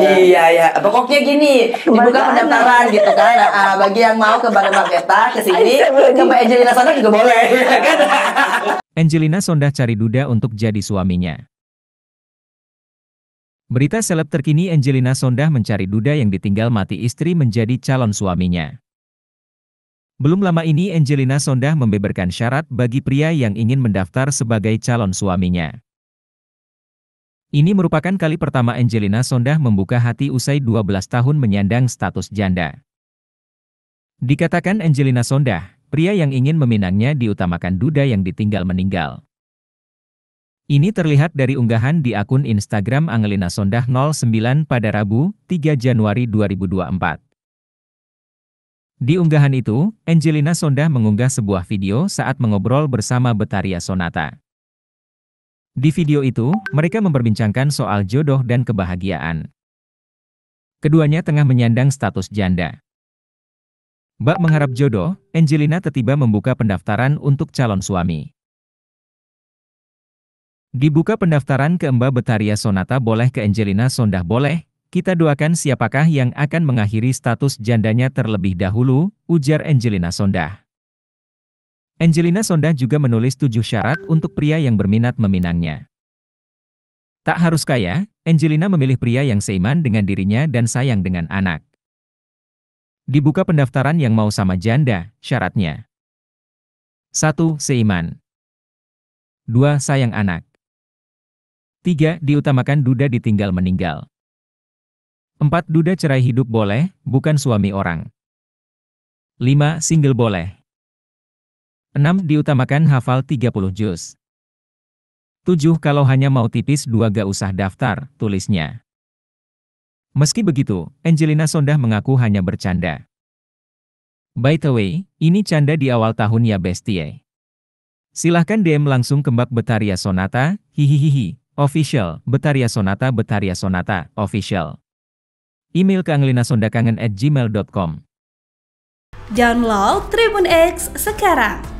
Kan? Iya ya, pokoknya gini, dibuka pendaftaran gitu kan. Nah, bagi yang mau ke Bandung Marketa ke sini, ke Mbak Angelina Sonda juga boleh. Ya kan? Angelina Sonda cari duda untuk jadi suaminya. Berita seleb terkini Angelina Sondah mencari duda yang ditinggal mati istri menjadi calon suaminya. Belum lama ini Angelina Sondah membeberkan syarat bagi pria yang ingin mendaftar sebagai calon suaminya. Ini merupakan kali pertama Angelina Sondah membuka hati usai 12 tahun menyandang status janda. Dikatakan Angelina Sondah, pria yang ingin meminangnya diutamakan duda yang ditinggal meninggal. Ini terlihat dari unggahan di akun Instagram Angelina Sondah 09 pada Rabu, 3 Januari 2024. Di unggahan itu, Angelina Sondah mengunggah sebuah video saat mengobrol bersama Betaria Sonata. Di video itu, mereka memperbincangkan soal jodoh dan kebahagiaan. Keduanya tengah menyandang status janda. Bak mengharap jodoh, Angelina tiba tiba membuka pendaftaran untuk calon suami. Dibuka pendaftaran ke Mbak Betaria Sonata boleh ke Angelina Sondah boleh, kita doakan siapakah yang akan mengakhiri status jandanya terlebih dahulu, ujar Angelina Sondah. Angelina Sondah juga menulis tujuh syarat untuk pria yang berminat meminangnya. Tak harus kaya, Angelina memilih pria yang seiman dengan dirinya dan sayang dengan anak. Dibuka pendaftaran yang mau sama janda, syaratnya. 1. Seiman 2. Sayang anak 3. Diutamakan duda ditinggal meninggal 4. Duda cerai hidup boleh, bukan suami orang 5. Single boleh 6. Diutamakan hafal 30 juz. 7. Kalau hanya mau tipis dua gak usah daftar, tulisnya. Meski begitu, Angelina Sondah mengaku hanya bercanda. By the way, ini canda di awal tahun ya bestie. Silahkan DM langsung ke Mbak Betaria Sonata, hihihihi, official, Betaria Sonata Betaria Sonata, official. Email ke anglinasondakangen at gmail.com Download Tribun X sekarang!